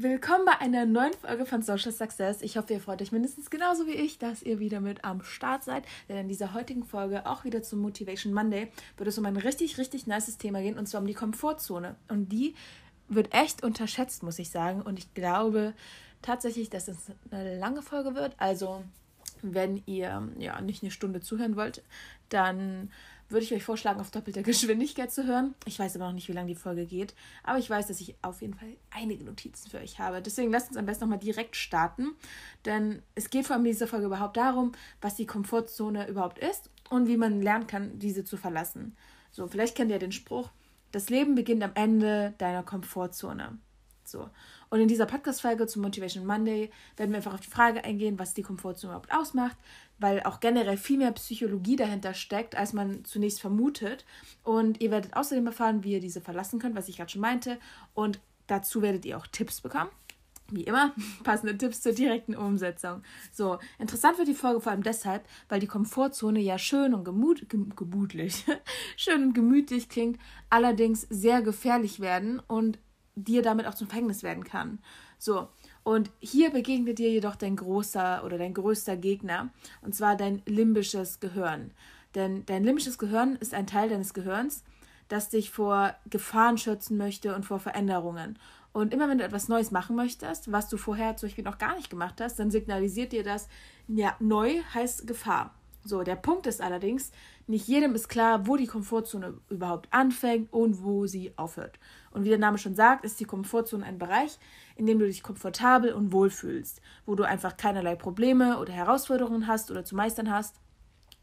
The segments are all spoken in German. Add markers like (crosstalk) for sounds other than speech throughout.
Willkommen bei einer neuen Folge von Social Success. Ich hoffe, ihr freut euch mindestens genauso wie ich, dass ihr wieder mit am Start seid. Denn in dieser heutigen Folge, auch wieder zum Motivation Monday, wird es um ein richtig, richtig nices Thema gehen und zwar um die Komfortzone. Und die wird echt unterschätzt, muss ich sagen. Und ich glaube tatsächlich, dass es eine lange Folge wird. Also, wenn ihr ja nicht eine Stunde zuhören wollt, dann würde ich euch vorschlagen, auf doppelter Geschwindigkeit zu hören. Ich weiß aber noch nicht, wie lange die Folge geht, aber ich weiß, dass ich auf jeden Fall einige Notizen für euch habe. Deswegen lasst uns am besten nochmal direkt starten, denn es geht vor allem in dieser Folge überhaupt darum, was die Komfortzone überhaupt ist und wie man lernen kann, diese zu verlassen. So, vielleicht kennt ihr den Spruch, das Leben beginnt am Ende deiner Komfortzone. So. Und in dieser Podcast-Folge zum Motivation Monday werden wir einfach auf die Frage eingehen, was die Komfortzone überhaupt ausmacht, weil auch generell viel mehr Psychologie dahinter steckt, als man zunächst vermutet. Und ihr werdet außerdem erfahren, wie ihr diese verlassen könnt, was ich gerade schon meinte. Und dazu werdet ihr auch Tipps bekommen wie immer, (laughs) passende Tipps zur direkten Umsetzung. So, interessant wird die Folge vor allem deshalb, weil die Komfortzone ja schön und gemut, gemütlich, (laughs) schön und gemütlich klingt, allerdings sehr gefährlich werden und dir damit auch zum Fängnis werden kann. So, und hier begegnet dir jedoch dein großer oder dein größter Gegner, und zwar dein limbisches Gehirn. Denn dein limbisches Gehirn ist ein Teil deines Gehirns, das dich vor Gefahren schützen möchte und vor Veränderungen. Und immer wenn du etwas Neues machen möchtest, was du vorher zum Beispiel noch gar nicht gemacht hast, dann signalisiert dir das, ja, neu heißt Gefahr. So, der Punkt ist allerdings, nicht jedem ist klar, wo die Komfortzone überhaupt anfängt und wo sie aufhört. Und wie der Name schon sagt, ist die Komfortzone ein Bereich, in dem du dich komfortabel und wohlfühlst, wo du einfach keinerlei Probleme oder Herausforderungen hast oder zu meistern hast.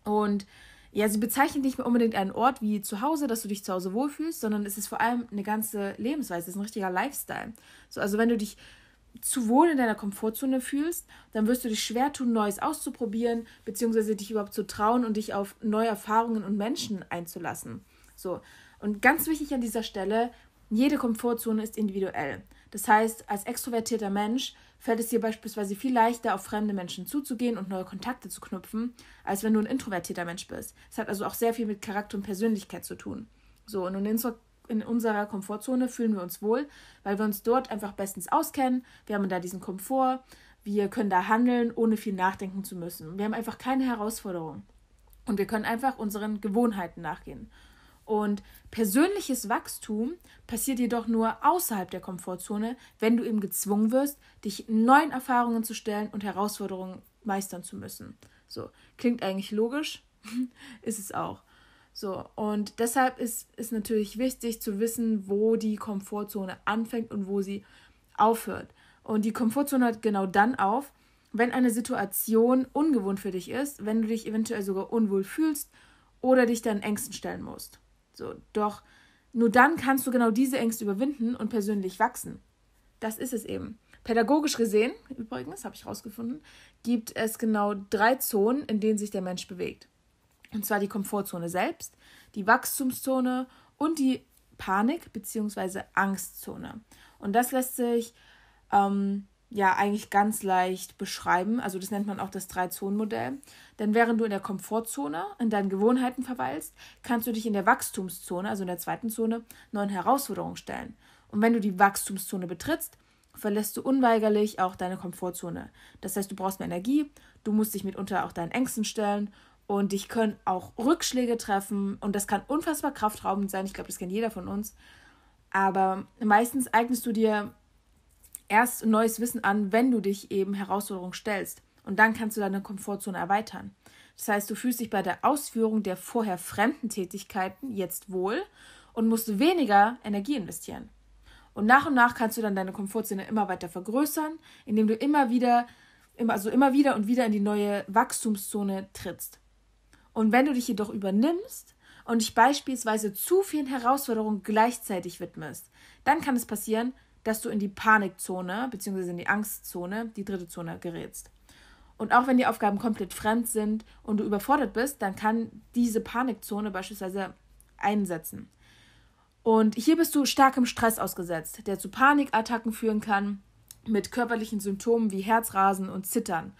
Und ja, sie bezeichnet nicht mehr unbedingt einen Ort wie zu Hause, dass du dich zu Hause wohlfühlst, sondern es ist vor allem eine ganze Lebensweise, es ist ein richtiger Lifestyle. So, also wenn du dich zu wohl in deiner Komfortzone fühlst, dann wirst du dich schwer tun, Neues auszuprobieren, beziehungsweise dich überhaupt zu trauen und dich auf neue Erfahrungen und Menschen einzulassen. So. Und ganz wichtig an dieser Stelle, jede Komfortzone ist individuell. Das heißt, als extrovertierter Mensch fällt es dir beispielsweise viel leichter, auf fremde Menschen zuzugehen und neue Kontakte zu knüpfen, als wenn du ein introvertierter Mensch bist. Es hat also auch sehr viel mit Charakter und Persönlichkeit zu tun. So, und ein in unserer Komfortzone fühlen wir uns wohl, weil wir uns dort einfach bestens auskennen. Wir haben da diesen Komfort, wir können da handeln, ohne viel nachdenken zu müssen. Wir haben einfach keine Herausforderungen. Und wir können einfach unseren Gewohnheiten nachgehen. Und persönliches Wachstum passiert jedoch nur außerhalb der Komfortzone, wenn du eben gezwungen wirst, dich neuen Erfahrungen zu stellen und Herausforderungen meistern zu müssen. So, klingt eigentlich logisch, (laughs) ist es auch. So, und deshalb ist es natürlich wichtig zu wissen, wo die Komfortzone anfängt und wo sie aufhört. Und die Komfortzone hört genau dann auf, wenn eine Situation ungewohnt für dich ist, wenn du dich eventuell sogar unwohl fühlst oder dich dann Ängsten stellen musst. So, doch nur dann kannst du genau diese Ängste überwinden und persönlich wachsen. Das ist es eben. Pädagogisch gesehen, übrigens, habe ich herausgefunden, gibt es genau drei Zonen, in denen sich der Mensch bewegt. Und zwar die Komfortzone selbst, die Wachstumszone und die Panik- bzw. Angstzone. Und das lässt sich ähm, ja eigentlich ganz leicht beschreiben. Also das nennt man auch das Drei-Zonen-Modell. Denn während du in der Komfortzone, in deinen Gewohnheiten verweilst, kannst du dich in der Wachstumszone, also in der zweiten Zone, neuen Herausforderungen stellen. Und wenn du die Wachstumszone betrittst, verlässt du unweigerlich auch deine Komfortzone. Das heißt, du brauchst mehr Energie, du musst dich mitunter auch deinen Ängsten stellen und ich kann auch Rückschläge treffen. Und das kann unfassbar kraftraubend sein. Ich glaube, das kennt jeder von uns. Aber meistens eignest du dir erst neues Wissen an, wenn du dich eben Herausforderungen stellst. Und dann kannst du deine Komfortzone erweitern. Das heißt, du fühlst dich bei der Ausführung der vorher fremden Tätigkeiten jetzt wohl und musst weniger Energie investieren. Und nach und nach kannst du dann deine Komfortzone immer weiter vergrößern, indem du immer wieder, also immer wieder und wieder in die neue Wachstumszone trittst. Und wenn du dich jedoch übernimmst und dich beispielsweise zu vielen Herausforderungen gleichzeitig widmest, dann kann es passieren, dass du in die Panikzone bzw. in die Angstzone, die dritte Zone, gerätst. Und auch wenn die Aufgaben komplett fremd sind und du überfordert bist, dann kann diese Panikzone beispielsweise einsetzen. Und hier bist du starkem Stress ausgesetzt, der zu Panikattacken führen kann, mit körperlichen Symptomen wie Herzrasen und Zittern.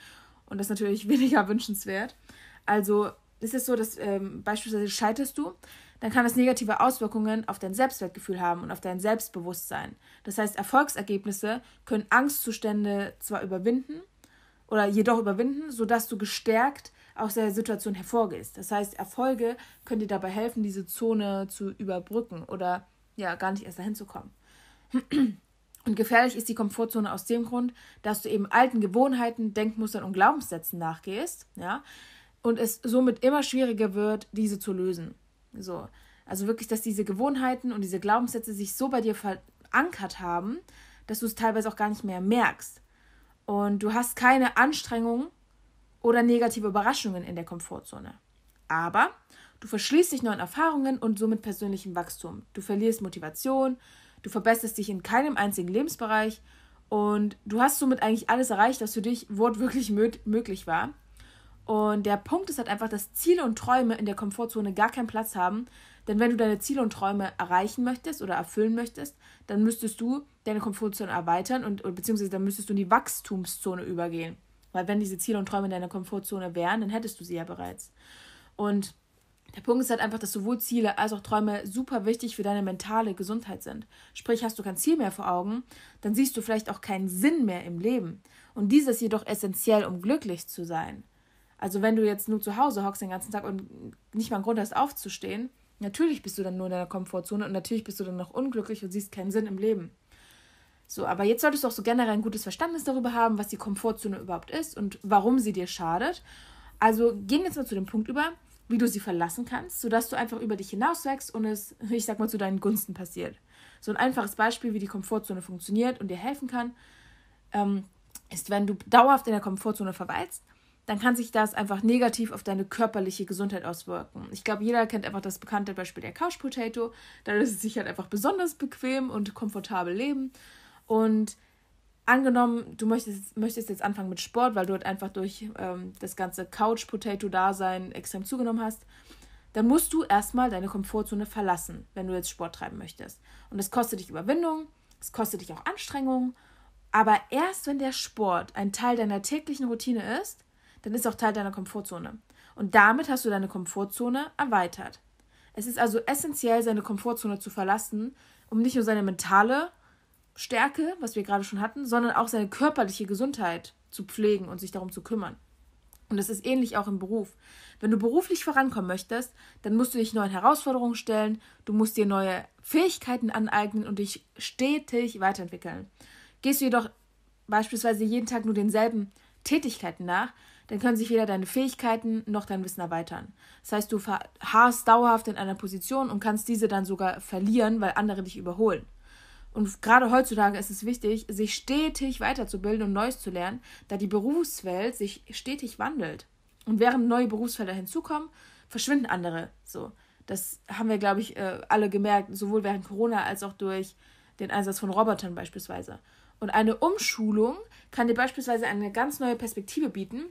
Und das ist natürlich (laughs) weniger wünschenswert. Also ist es so, dass ähm, beispielsweise scheiterst du, dann kann das negative Auswirkungen auf dein Selbstwertgefühl haben und auf dein Selbstbewusstsein. Das heißt, Erfolgsergebnisse können Angstzustände zwar überwinden oder jedoch überwinden, sodass du gestärkt aus der Situation hervorgehst. Das heißt, Erfolge können dir dabei helfen, diese Zone zu überbrücken oder ja, gar nicht erst dahin zu kommen. Und gefährlich ist die Komfortzone aus dem Grund, dass du eben alten Gewohnheiten, Denkmustern und Glaubenssätzen nachgehst, ja, und es somit immer schwieriger wird, diese zu lösen. So. Also wirklich, dass diese Gewohnheiten und diese Glaubenssätze sich so bei dir verankert haben, dass du es teilweise auch gar nicht mehr merkst. Und du hast keine Anstrengungen oder negative Überraschungen in der Komfortzone. Aber du verschließt dich neuen Erfahrungen und somit persönlichem Wachstum. Du verlierst Motivation, du verbesserst dich in keinem einzigen Lebensbereich und du hast somit eigentlich alles erreicht, was für dich wortwörtlich möglich war. Und der Punkt ist halt einfach, dass Ziele und Träume in der Komfortzone gar keinen Platz haben. Denn wenn du deine Ziele und Träume erreichen möchtest oder erfüllen möchtest, dann müsstest du deine Komfortzone erweitern und, beziehungsweise dann müsstest du in die Wachstumszone übergehen. Weil wenn diese Ziele und Träume in deiner Komfortzone wären, dann hättest du sie ja bereits. Und der Punkt ist halt einfach, dass sowohl Ziele als auch Träume super wichtig für deine mentale Gesundheit sind. Sprich, hast du kein Ziel mehr vor Augen, dann siehst du vielleicht auch keinen Sinn mehr im Leben. Und dieses jedoch essentiell, um glücklich zu sein. Also wenn du jetzt nur zu Hause hockst den ganzen Tag und nicht mal einen Grund hast aufzustehen, natürlich bist du dann nur in deiner Komfortzone und natürlich bist du dann noch unglücklich und siehst keinen Sinn im Leben. So, aber jetzt solltest du auch so generell ein gutes Verständnis darüber haben, was die Komfortzone überhaupt ist und warum sie dir schadet. Also gehen wir jetzt mal zu dem Punkt über, wie du sie verlassen kannst, sodass du einfach über dich hinauswächst und es, ich sag mal, zu deinen Gunsten passiert. So ein einfaches Beispiel, wie die Komfortzone funktioniert und dir helfen kann, ähm, ist, wenn du dauerhaft in der Komfortzone verweilst dann kann sich das einfach negativ auf deine körperliche Gesundheit auswirken. Ich glaube, jeder kennt einfach das bekannte Beispiel der Couch Potato. Da lässt es sich halt einfach besonders bequem und komfortabel leben. Und angenommen, du möchtest, möchtest jetzt anfangen mit Sport, weil du halt einfach durch ähm, das ganze Couch Potato-Dasein extrem zugenommen hast, dann musst du erstmal deine Komfortzone verlassen, wenn du jetzt Sport treiben möchtest. Und das kostet dich Überwindung, es kostet dich auch Anstrengung. Aber erst wenn der Sport ein Teil deiner täglichen Routine ist, dann ist auch Teil deiner Komfortzone. Und damit hast du deine Komfortzone erweitert. Es ist also essentiell, seine Komfortzone zu verlassen, um nicht nur seine mentale Stärke, was wir gerade schon hatten, sondern auch seine körperliche Gesundheit zu pflegen und sich darum zu kümmern. Und das ist ähnlich auch im Beruf. Wenn du beruflich vorankommen möchtest, dann musst du dich neuen Herausforderungen stellen, du musst dir neue Fähigkeiten aneignen und dich stetig weiterentwickeln. Gehst du jedoch beispielsweise jeden Tag nur denselben Tätigkeiten nach, dann können sich weder deine Fähigkeiten noch dein Wissen erweitern. Das heißt, du verharrst dauerhaft in einer Position und kannst diese dann sogar verlieren, weil andere dich überholen. Und gerade heutzutage ist es wichtig, sich stetig weiterzubilden und Neues zu lernen, da die Berufswelt sich stetig wandelt. Und während neue Berufsfelder hinzukommen, verschwinden andere. So, das haben wir, glaube ich, äh, alle gemerkt, sowohl während Corona als auch durch den Einsatz von Robotern beispielsweise. Und eine Umschulung kann dir beispielsweise eine ganz neue Perspektive bieten,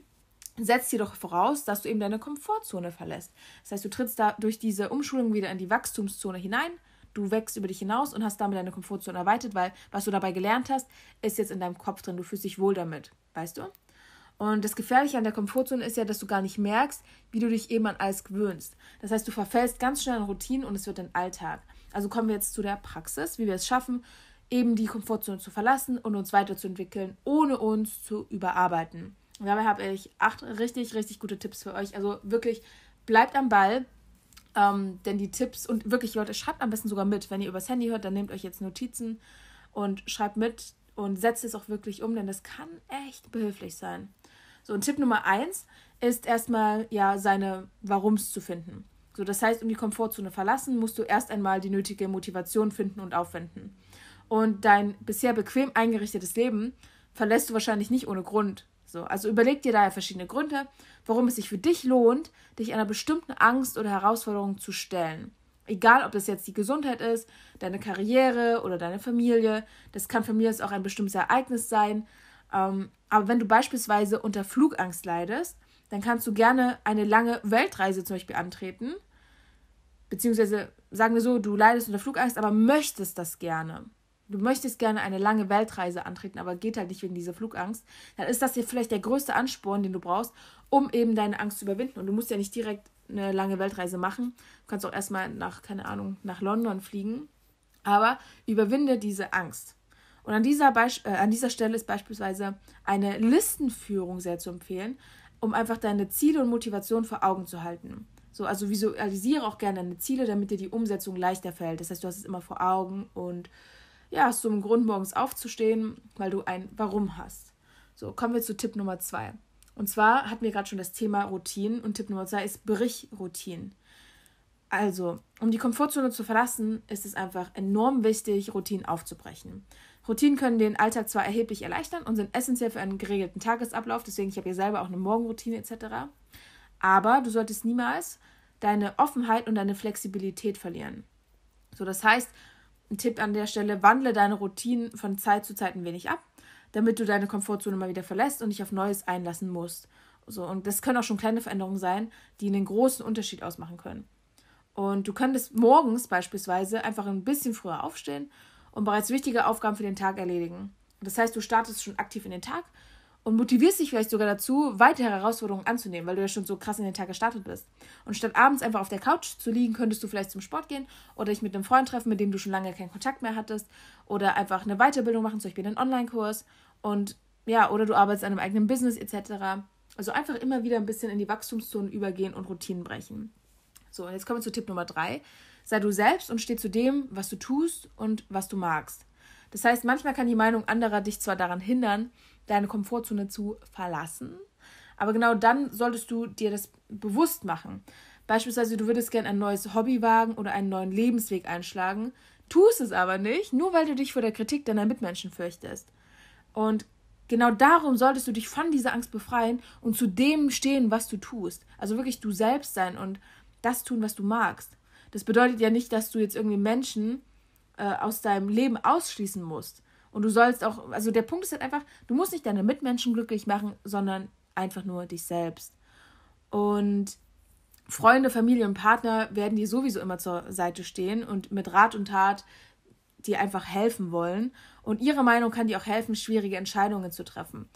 setzt jedoch voraus, dass du eben deine Komfortzone verlässt. Das heißt, du trittst da durch diese Umschulung wieder in die Wachstumszone hinein, du wächst über dich hinaus und hast damit deine Komfortzone erweitert, weil was du dabei gelernt hast, ist jetzt in deinem Kopf drin, du fühlst dich wohl damit, weißt du? Und das Gefährliche an der Komfortzone ist ja, dass du gar nicht merkst, wie du dich eben an alles gewöhnst. Das heißt, du verfällst ganz schnell in Routinen und es wird dein Alltag. Also kommen wir jetzt zu der Praxis, wie wir es schaffen, eben die Komfortzone zu verlassen und uns weiterzuentwickeln, ohne uns zu überarbeiten. Und Dabei habe ich acht richtig, richtig gute Tipps für euch. Also wirklich, bleibt am Ball. Ähm, denn die Tipps und wirklich, Leute, schreibt am besten sogar mit. Wenn ihr übers Handy hört, dann nehmt euch jetzt Notizen und schreibt mit und setzt es auch wirklich um, denn das kann echt behilflich sein. So, und Tipp Nummer eins ist erstmal ja seine Warums zu finden. So, das heißt, um die Komfortzone verlassen, musst du erst einmal die nötige Motivation finden und aufwenden. Und dein bisher bequem eingerichtetes Leben verlässt du wahrscheinlich nicht ohne Grund. So, also überleg dir daher verschiedene Gründe, warum es sich für dich lohnt, dich einer bestimmten Angst oder Herausforderung zu stellen. Egal, ob das jetzt die Gesundheit ist, deine Karriere oder deine Familie. Das kann für mich auch ein bestimmtes Ereignis sein. Ähm, aber wenn du beispielsweise unter Flugangst leidest, dann kannst du gerne eine lange Weltreise zum Beispiel antreten. Beziehungsweise sagen wir so, du leidest unter Flugangst, aber möchtest das gerne du möchtest gerne eine lange Weltreise antreten, aber geht halt nicht wegen dieser Flugangst, dann ist das hier vielleicht der größte Ansporn, den du brauchst, um eben deine Angst zu überwinden. Und du musst ja nicht direkt eine lange Weltreise machen. Du kannst auch erstmal nach, keine Ahnung, nach London fliegen. Aber überwinde diese Angst. Und an dieser, Beisp äh, an dieser Stelle ist beispielsweise eine Listenführung sehr zu empfehlen, um einfach deine Ziele und Motivation vor Augen zu halten. So, also visualisiere auch gerne deine Ziele, damit dir die Umsetzung leichter fällt. Das heißt, du hast es immer vor Augen und ja, hast du einen Grund, morgens aufzustehen, weil du ein Warum hast. So, kommen wir zu Tipp Nummer zwei. Und zwar hatten wir gerade schon das Thema Routinen und Tipp Nummer zwei ist Brichroutinen. Also, um die Komfortzone zu verlassen, ist es einfach enorm wichtig, Routinen aufzubrechen. Routinen können den Alltag zwar erheblich erleichtern und sind essentiell für einen geregelten Tagesablauf, deswegen ich habe ja selber auch eine Morgenroutine etc. Aber du solltest niemals deine Offenheit und deine Flexibilität verlieren. So, das heißt, ein Tipp an der Stelle, wandle deine Routinen von Zeit zu Zeit ein wenig ab, damit du deine Komfortzone mal wieder verlässt und dich auf Neues einlassen musst. So, und das können auch schon kleine Veränderungen sein, die einen großen Unterschied ausmachen können. Und du könntest morgens beispielsweise einfach ein bisschen früher aufstehen und bereits wichtige Aufgaben für den Tag erledigen. Das heißt, du startest schon aktiv in den Tag und motivierst dich vielleicht sogar dazu, weitere Herausforderungen anzunehmen, weil du ja schon so krass in den Tag gestartet bist. Und statt abends einfach auf der Couch zu liegen, könntest du vielleicht zum Sport gehen oder dich mit einem Freund treffen, mit dem du schon lange keinen Kontakt mehr hattest oder einfach eine Weiterbildung machen, zum Beispiel einen Online-Kurs und ja, oder du arbeitest an einem eigenen Business etc. Also einfach immer wieder ein bisschen in die Wachstumszonen übergehen und Routinen brechen. So, und jetzt kommen wir zu Tipp Nummer drei. Sei du selbst und steh zu dem, was du tust und was du magst. Das heißt, manchmal kann die Meinung anderer dich zwar daran hindern, deine Komfortzone zu verlassen. Aber genau dann solltest du dir das bewusst machen. Beispielsweise, du würdest gerne ein neues Hobby wagen oder einen neuen Lebensweg einschlagen, tust es aber nicht, nur weil du dich vor der Kritik deiner Mitmenschen fürchtest. Und genau darum solltest du dich von dieser Angst befreien und zu dem stehen, was du tust. Also wirklich du selbst sein und das tun, was du magst. Das bedeutet ja nicht, dass du jetzt irgendwie Menschen äh, aus deinem Leben ausschließen musst. Und du sollst auch, also der Punkt ist halt einfach, du musst nicht deine Mitmenschen glücklich machen, sondern einfach nur dich selbst. Und Freunde, Familie und Partner werden dir sowieso immer zur Seite stehen und mit Rat und Tat dir einfach helfen wollen. Und ihre Meinung kann dir auch helfen, schwierige Entscheidungen zu treffen.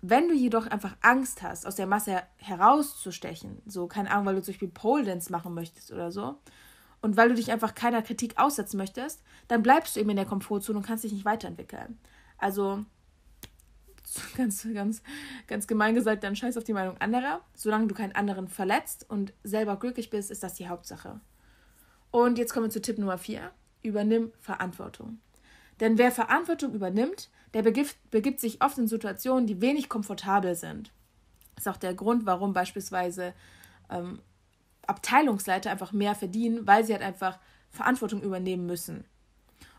Wenn du jedoch einfach Angst hast, aus der Masse herauszustechen, so keine Ahnung, weil du zum Beispiel Pole Dance machen möchtest oder so, und weil du dich einfach keiner Kritik aussetzen möchtest, dann bleibst du eben in der Komfortzone und kannst dich nicht weiterentwickeln. Also (laughs) ganz, ganz, ganz gemein gesagt, dann scheiß auf die Meinung anderer. Solange du keinen anderen verletzt und selber glücklich bist, ist das die Hauptsache. Und jetzt kommen wir zu Tipp Nummer 4. Übernimm Verantwortung. Denn wer Verantwortung übernimmt, der begibt, begibt sich oft in Situationen, die wenig komfortabel sind. Das ist auch der Grund, warum beispielsweise ähm, Abteilungsleiter einfach mehr verdienen, weil sie halt einfach Verantwortung übernehmen müssen.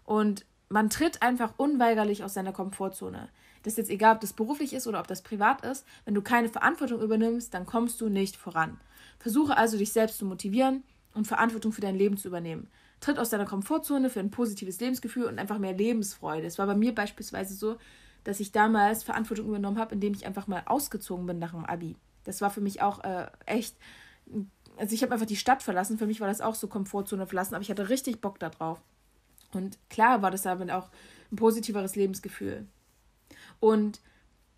Und man tritt einfach unweigerlich aus seiner Komfortzone. Das ist jetzt egal, ob das beruflich ist oder ob das privat ist. Wenn du keine Verantwortung übernimmst, dann kommst du nicht voran. Versuche also, dich selbst zu motivieren und Verantwortung für dein Leben zu übernehmen. Tritt aus deiner Komfortzone für ein positives Lebensgefühl und einfach mehr Lebensfreude. Es war bei mir beispielsweise so, dass ich damals Verantwortung übernommen habe, indem ich einfach mal ausgezogen bin nach dem Abi. Das war für mich auch äh, echt ein also ich habe einfach die Stadt verlassen. Für mich war das auch so Komfortzone verlassen, aber ich hatte richtig Bock darauf. Und klar war das damit auch ein positiveres Lebensgefühl. Und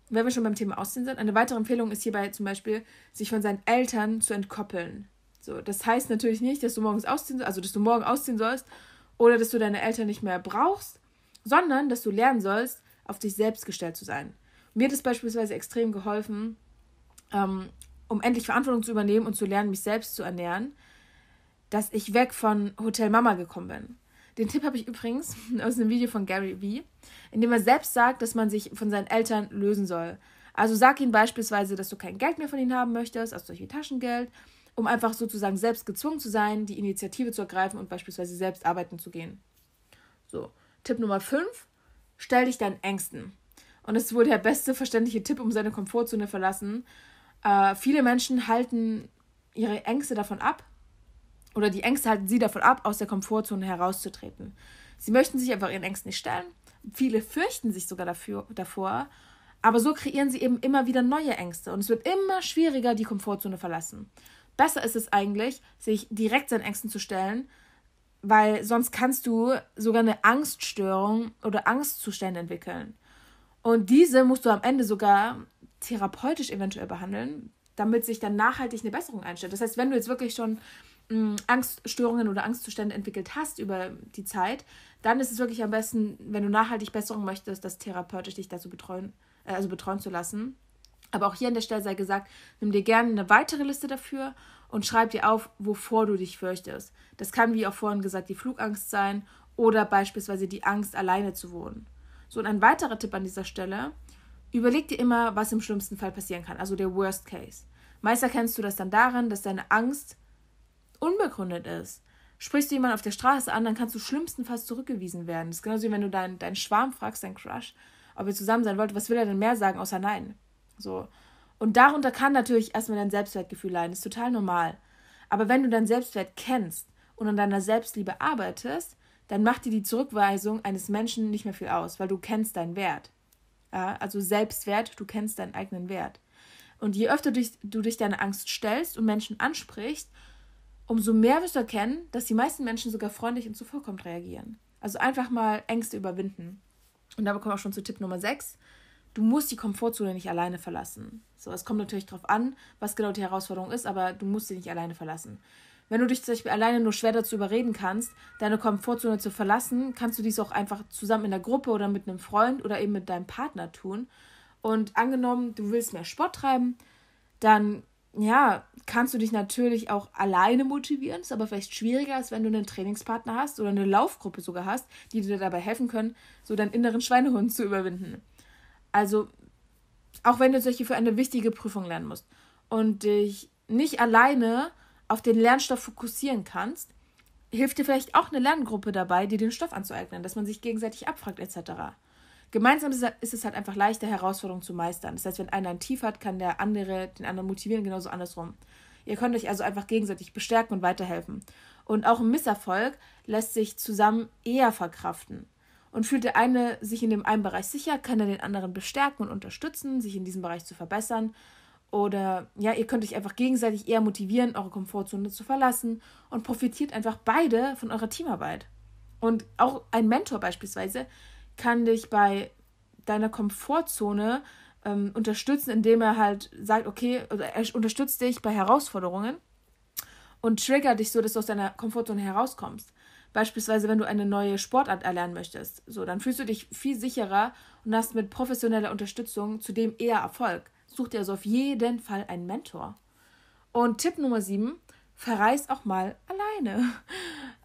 wenn wir schon beim Thema Aussehen sind, eine weitere Empfehlung ist hierbei zum Beispiel, sich von seinen Eltern zu entkoppeln. So, das heißt natürlich nicht, dass du morgens ausziehen, also dass du morgen ausziehen sollst oder dass du deine Eltern nicht mehr brauchst, sondern dass du lernen sollst, auf dich selbst gestellt zu sein. Mir hat es beispielsweise extrem geholfen, ähm, um endlich Verantwortung zu übernehmen und zu lernen, mich selbst zu ernähren, dass ich weg von Hotel Mama gekommen bin. Den Tipp habe ich übrigens (laughs) aus einem Video von Gary Vee, in dem er selbst sagt, dass man sich von seinen Eltern lösen soll. Also sag ihnen beispielsweise, dass du kein Geld mehr von ihnen haben möchtest, also solche Taschengeld, um einfach sozusagen selbst gezwungen zu sein, die Initiative zu ergreifen und beispielsweise selbst arbeiten zu gehen. So, Tipp Nummer 5, stell dich deinen Ängsten. Und es wurde der beste verständliche Tipp, um seine Komfortzone verlassen äh, viele Menschen halten ihre Ängste davon ab, oder die Ängste halten sie davon ab, aus der Komfortzone herauszutreten. Sie möchten sich einfach ihren Ängsten nicht stellen. Viele fürchten sich sogar dafür, davor. Aber so kreieren sie eben immer wieder neue Ängste und es wird immer schwieriger, die Komfortzone verlassen. Besser ist es eigentlich, sich direkt seinen Ängsten zu stellen, weil sonst kannst du sogar eine Angststörung oder Angstzustände entwickeln. Und diese musst du am Ende sogar therapeutisch eventuell behandeln, damit sich dann nachhaltig eine Besserung einstellt. Das heißt, wenn du jetzt wirklich schon mh, mm, Angststörungen oder Angstzustände entwickelt hast über die Zeit, dann ist es wirklich am besten, wenn du nachhaltig Besserung möchtest, das therapeutisch dich dazu betreuen, äh, also betreuen zu lassen. Aber auch hier an der Stelle sei gesagt, nimm dir gerne eine weitere Liste dafür und schreib dir auf, wovor du dich fürchtest. Das kann, wie auch vorhin gesagt, die Flugangst sein oder beispielsweise die Angst, alleine zu wohnen. So, und ein weiterer Tipp an dieser Stelle, Überleg dir immer, was im schlimmsten Fall passieren kann, also der Worst Case. Meist erkennst du das dann daran, dass deine Angst unbegründet ist. Sprichst du jemanden auf der Straße an, dann kannst du schlimmstenfalls zurückgewiesen werden. Das ist genauso wie wenn du deinen, deinen Schwarm fragst, dein Crush, ob ihr zusammen sein wollt, was will er denn mehr sagen, außer nein. So. Und darunter kann natürlich erstmal dein Selbstwertgefühl leiden, das ist total normal. Aber wenn du deinen Selbstwert kennst und an deiner Selbstliebe arbeitest, dann macht dir die Zurückweisung eines Menschen nicht mehr viel aus, weil du kennst deinen Wert. Ja, äh, also Selbstwert, du kennst deinen eigenen Wert. Und je öfter du dich, du dich deiner Angst stellst und Menschen ansprichst, umso mehr wirst du erkennen, dass die meisten Menschen sogar freundlich und zuvorkommend reagieren. Also einfach mal Ängste überwinden. Und da kommen wir auch schon zu Tipp Nummer 6. Du musst die Komfortzone nicht alleine verlassen. So, es kommt natürlich darauf an, was genau die Herausforderung ist, aber du musst sie nicht alleine verlassen. Wenn du dich zum Beispiel alleine nur schwer dazu überreden kannst, deine Komfortzone zu verlassen, kannst du dies auch einfach zusammen in der Gruppe oder mit einem Freund oder eben mit deinem Partner tun. Und angenommen, du willst mehr Sport treiben, dann ja, kannst du dich natürlich auch alleine motivieren. Ist aber vielleicht schwieriger, als wenn du einen Trainingspartner hast oder eine Laufgruppe sogar hast, die dir dabei helfen können, so deinen inneren Schweinehund zu überwinden. Also, auch wenn du solche für eine wichtige Prüfung lernen musst und dich nicht alleine auf den Lernstoff fokussieren kannst, hilft dir vielleicht auch eine Lerngruppe dabei, dir den Stoff anzueignen, dass man sich gegenseitig abfragt etc. Gemeinsam ist es halt einfach leichter, Herausforderungen zu meistern. Das heißt, wenn einer ein Tief hat, kann der andere den anderen motivieren, genauso andersrum. Ihr könnt euch also einfach gegenseitig bestärken und weiterhelfen. Und auch ein Misserfolg lässt sich zusammen eher verkraften. Und fühlt der eine sich in dem einen Bereich sicher, kann er den anderen bestärken und unterstützen, sich in diesem Bereich zu verbessern. Oder ja, ihr könnt euch einfach gegenseitig eher motivieren, eure Komfortzone zu verlassen und profitiert einfach beide von eurer Teamarbeit. Und auch ein Mentor beispielsweise kann dich bei deiner Komfortzone ähm, unterstützen, indem er halt sagt, okay, oder er unterstützt dich bei Herausforderungen und triggert dich so, dass du aus deiner Komfortzone herauskommst. Beispielsweise, wenn du eine neue Sportart erlernen möchtest, so dann fühlst du dich viel sicherer und hast mit professioneller Unterstützung zudem eher Erfolg sucht dir also auf jeden Fall einen Mentor. Und Tipp Nummer sieben, verreist auch mal alleine. (laughs)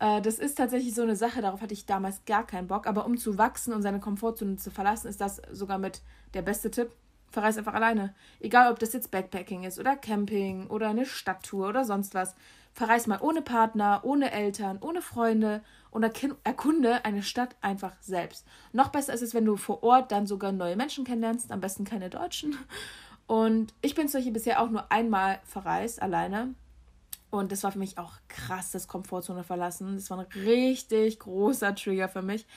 Äh, das ist tatsächlich so eine Sache, darauf hatte ich damals gar keinen Bock. Aber um zu wachsen und seine Komfortzone zu verlassen, ist das sogar mit der beste Tipp. Verreis einfach alleine. Egal, ob das jetzt Backpacking ist oder Camping oder eine Stadttour oder sonst was. Verreis mal ohne Partner, ohne Eltern, ohne Freunde und erkunde eine Stadt einfach selbst. Noch besser ist es, wenn du vor Ort dann sogar neue Menschen kennenlernst, am besten keine Deutschen. Und ich bin solche bisher auch nur einmal verreist, alleine. Und das war für mich auch krass, das Komfortzone verlassen. Das war ein richtig großer Trigger für mich.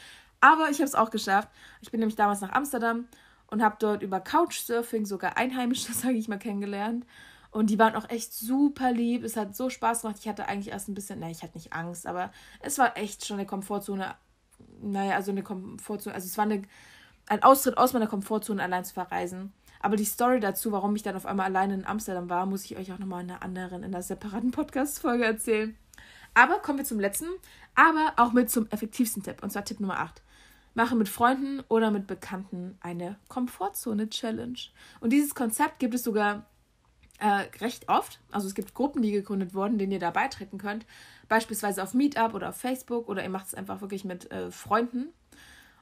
Aber ich habe es auch geschafft. Ich bin nämlich damals nach Amsterdam und habe dort über Couchsurfing sogar Einheimische, (laughs) sage ich mal, kennengelernt. Und die waren auch echt super lieb. Es hat so Spaß gemacht. Ich hatte eigentlich erst ein bisschen, nein, ich hatte nicht Angst, aber es war echt schon eine Komfortzone. Naja, also eine Komfortzone. Also es war eine, ein Austritt aus meiner Komfortzone, allein zu verreisen. Aber die Story dazu, warum ich dann auf einmal alleine in Amsterdam war, muss ich euch auch nochmal in einer anderen, in einer separaten Podcast-Folge erzählen. Aber kommen wir zum letzten, aber auch mit zum effektivsten Tipp. Und zwar Tipp Nummer 8. Mache mit Freunden oder mit Bekannten eine Komfortzone-Challenge. Und dieses Konzept gibt es sogar äh, recht oft. Also es gibt Gruppen, die gegründet wurden, denen ihr da beitreten könnt. Beispielsweise auf Meetup oder auf Facebook oder ihr macht es einfach wirklich mit äh, Freunden.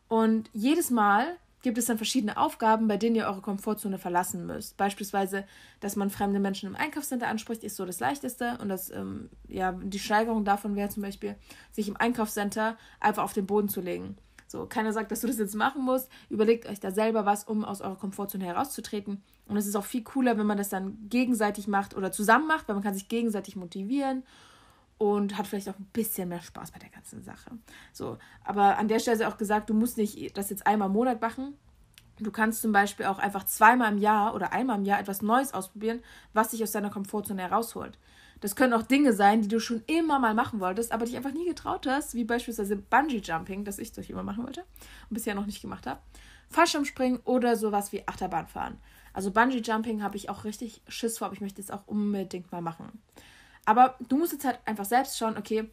Und jedes Mal, gibt es dann verschiedene Aufgaben, bei denen ihr eure Komfortzone verlassen müsst. Beispielsweise, dass man fremde Menschen im Einkaufscenter anspricht, ist so das Leichteste. Und das, ähm, ja, die Steigerung davon wäre zum Beispiel, sich im Einkaufscenter einfach auf den Boden zu legen. So, keiner sagt, dass du das jetzt machen musst. Überlegt euch da selber was, um aus eurer Komfortzone herauszutreten. Und es ist auch viel cooler, wenn man das dann gegenseitig macht oder zusammen macht, weil man kann sich gegenseitig motivieren und hat vielleicht auch ein bisschen mehr Spaß bei der ganzen Sache. So, aber an der Stelle auch gesagt, du musst nicht das jetzt einmal im Monat machen. Du kannst zum Beispiel auch einfach zweimal im Jahr oder einmal im Jahr etwas Neues ausprobieren, was dich aus deiner Komfortzone herausholt. Das können auch Dinge sein, die du schon immer mal machen wolltest, aber dich einfach nie getraut hast, wie beispielsweise Bungee Jumping, das ich durch immer machen wollte und bisher noch nicht gemacht habe. Fallschirmspringen oder sowas wie Achterbahnfahren. Also Bungee Jumping habe ich auch richtig Schiss vor, aber ich möchte es auch unbedingt mal machen. Aber du musst jetzt halt einfach selbst schauen, okay,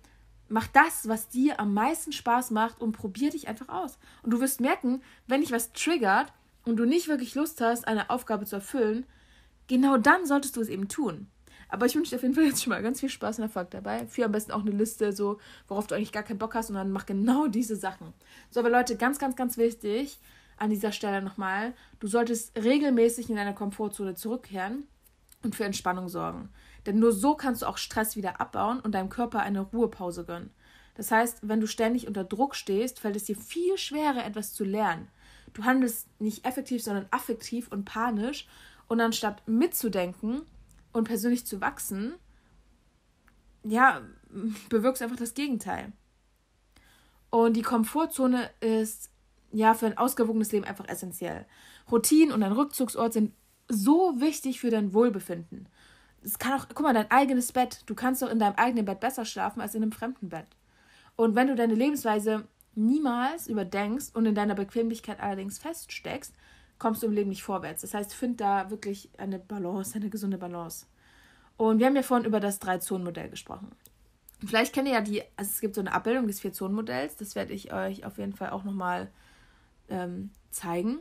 mach das, was dir am meisten Spaß macht und probier dich einfach aus. Und du wirst merken, wenn dich was triggert und du nicht wirklich Lust hast, eine Aufgabe zu erfüllen, genau dann solltest du es eben tun. Aber ich wünsche dir auf jeden Fall jetzt schon mal ganz viel Spaß und Erfolg dabei. Für am besten auch eine Liste, so worauf du eigentlich gar keinen Bock hast und dann mach genau diese Sachen. So, aber Leute, ganz, ganz, ganz wichtig an dieser Stelle nochmal, du solltest regelmäßig in deine Komfortzone zurückkehren und für Entspannung sorgen. Denn nur so kannst du auch Stress wieder abbauen und deinem Körper eine Ruhepause gönnen. Das heißt, wenn du ständig unter Druck stehst, fällt es dir viel schwerer, etwas zu lernen. Du handelst nicht effektiv, sondern affektiv und panisch. Und anstatt mitzudenken und persönlich zu wachsen, ja, (laughs) bewirkst einfach das Gegenteil. Und die Komfortzone ist ja für ein ausgewogenes Leben einfach essentiell. Routinen und ein Rückzugsort sind so wichtig für dein Wohlbefinden es kann auch, guck mal, dein eigenes Bett. Du kannst doch in deinem eigenen Bett besser schlafen als in einem fremden Bett. Und wenn du deine Lebensweise niemals überdenkst und in deiner Bequemlichkeit allerdings feststeckst, kommst du im Leben nicht vorwärts. Das heißt, find da wirklich eine Balance, eine gesunde Balance. Und wir haben ja vorhin über das Drei-Zonen-Modell gesprochen. Vielleicht kennt ihr ja die, also es gibt so eine Abbildung des Vier-Zonen-Modells, das werde ich euch auf jeden Fall auch nochmal ähm, zeigen.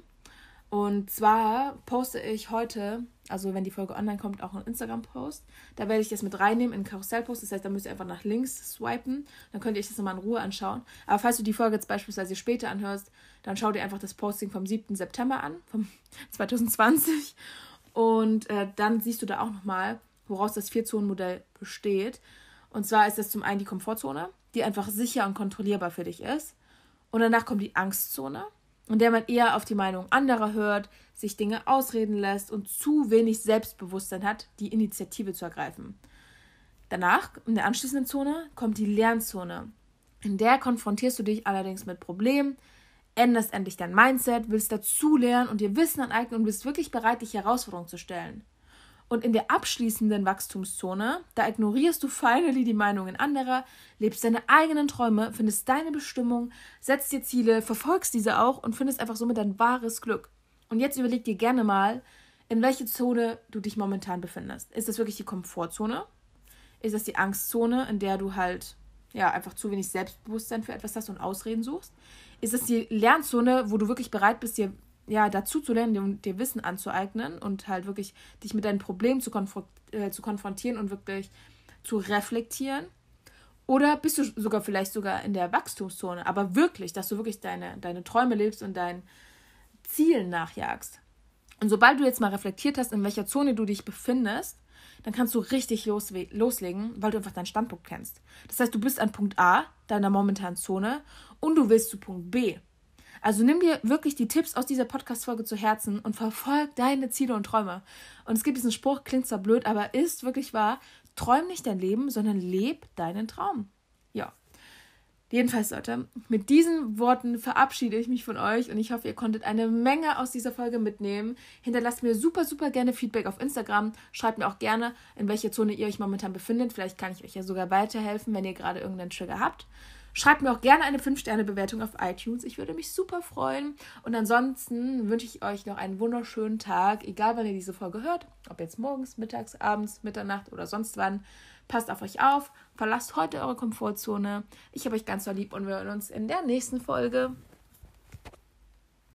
Und zwar poste ich heute also wenn die Folge online kommt, auch einen Instagram-Post. Da werde ich das mit reinnehmen in Karussell-Post. Das heißt, da müsst ihr einfach nach links swipen. Dann könnt ihr euch das nochmal in Ruhe anschauen. Aber falls du die Folge jetzt beispielsweise später anhörst, dann schau dir einfach das Posting vom 7. September an, vom 2020. (laughs) Und äh, dann siehst du da auch nochmal, woraus das Vier-Zonen-Modell besteht. Und zwar ist das zum einen die Komfortzone, die einfach sicher und kontrollierbar für dich ist. Und danach kommt die Angstzone, in der man eher auf die Meinung anderer hört, sich Dinge ausreden lässt und zu wenig Selbstbewusstsein hat, die Initiative zu ergreifen. Danach, in der anschließenden Zone, kommt die Lernzone. In der konfrontierst du dich allerdings mit Problemen, änderst endlich dein Mindset, willst dazu lernen und dir Wissen aneignen und bist wirklich bereit, dich Herausforderungen zu stellen. Und in der abschließenden Wachstumszone, da ignorierst du finally die Meinungen anderer, lebst deine eigenen Träume, findest deine Bestimmung, setzt dir Ziele, verfolgst diese auch und findest einfach somit dein wahres Glück. Und jetzt überleg dir gerne mal, in welche Zone du dich momentan befindest. Ist das wirklich die Komfortzone? Ist das die Angstzone, in der du halt ja einfach zu wenig Selbstbewusstsein für etwas hast und Ausreden suchst? Ist das die Lernzone, wo du wirklich bereit bist, dir ja, dazu zu lernen und dir Wissen anzueignen und halt wirklich dich mit deinen Problemen zu, konf äh, zu konfrontieren und wirklich zu reflektieren. Oder bist du sogar vielleicht sogar in der Wachstumszone, aber wirklich, dass du wirklich deine, deine Träume lebst und deinen Zielen nachjagst. Und sobald du jetzt mal reflektiert hast, in welcher Zone du dich befindest, dann kannst du richtig losle loslegen, weil du einfach deinen Standpunkt kennst. Das heißt, du bist an Punkt A, deiner momentanen Zone, und du willst zu Punkt B. Also nimm dir wirklich die Tipps aus dieser Podcast-Folge zu Herzen und verfolg deine Ziele und Träume. Und es gibt diesen Spruch, klingt zwar blöd, aber ist wirklich wahr. Träum nicht dein Leben, sondern leb deinen Traum. Ja. Jedenfalls, Leute, mit diesen Worten verabschiede ich mich von euch und ich hoffe, ihr konntet eine Menge aus dieser Folge mitnehmen. Hinterlasst mir super, super gerne Feedback auf Instagram. Schreibt mir auch gerne, in welcher Zone ihr euch momentan befindet. Vielleicht kann ich euch ja sogar weiterhelfen, wenn ihr gerade irgendeinen Trigger habt. Schreibt mir auch gerne eine 5-Sterne-Bewertung auf iTunes. Ich würde mich super freuen. Und ansonsten wünsche ich euch noch einen wunderschönen Tag, egal wann ihr diese Folge hört, ob jetzt morgens, mittags, abends, Mitternacht oder sonst wann. Passt auf euch auf, verlasst heute eure Komfortzone. Ich habe euch ganz so lieb und wir hören uns in der nächsten Folge.